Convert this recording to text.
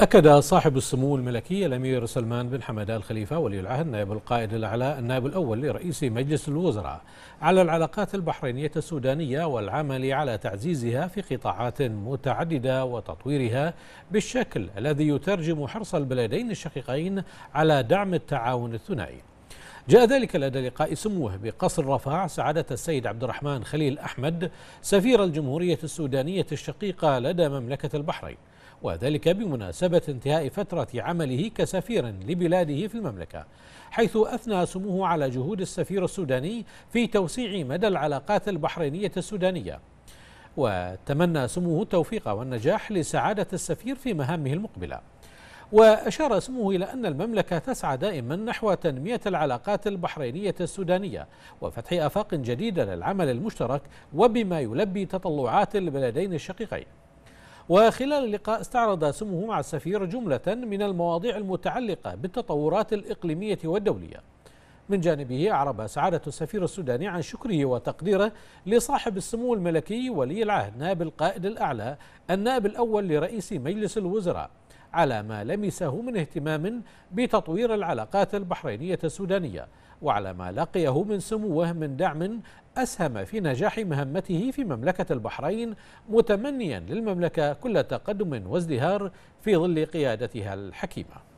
أكد صاحب السمو الملكي الأمير سلمان بن حمد آل خليفة ولي العهد نائب القائد الأعلى النائب الأول لرئيس مجلس الوزراء على العلاقات البحرينية السودانية والعمل على تعزيزها في قطاعات متعددة وتطويرها بالشكل الذي يترجم حرص البلدين الشقيقين على دعم التعاون الثنائي جاء ذلك لدى لقاء سموه بقصر رفاع سعادة السيد عبد الرحمن خليل أحمد سفير الجمهورية السودانية الشقيقة لدى مملكة البحرين وذلك بمناسبة انتهاء فترة عمله كسفير لبلاده في المملكة حيث أثنى سموه على جهود السفير السوداني في توسيع مدى العلاقات البحرينية السودانية وتمنى سموه التوفيق والنجاح لسعادة السفير في مهامه المقبلة وأشار اسمه إلى أن المملكة تسعى دائما نحو تنمية العلاقات البحرينية السودانية وفتح آفاق جديدة للعمل المشترك وبما يلبي تطلعات البلدين الشقيقين وخلال اللقاء استعرض سموه مع السفير جملة من المواضيع المتعلقة بالتطورات الإقليمية والدولية من جانبه أعرب سعادة السفير السوداني عن شكره وتقديره لصاحب السمو الملكي ولي العهد نائب القائد الأعلى النائب الأول لرئيس مجلس الوزراء على ما لمسه من اهتمام بتطوير العلاقات البحرينية السودانية وعلى ما لقيه من سموه من دعم أسهم في نجاح مهمته في مملكة البحرين متمنيا للمملكة كل تقدم وازدهار في ظل قيادتها الحكيمة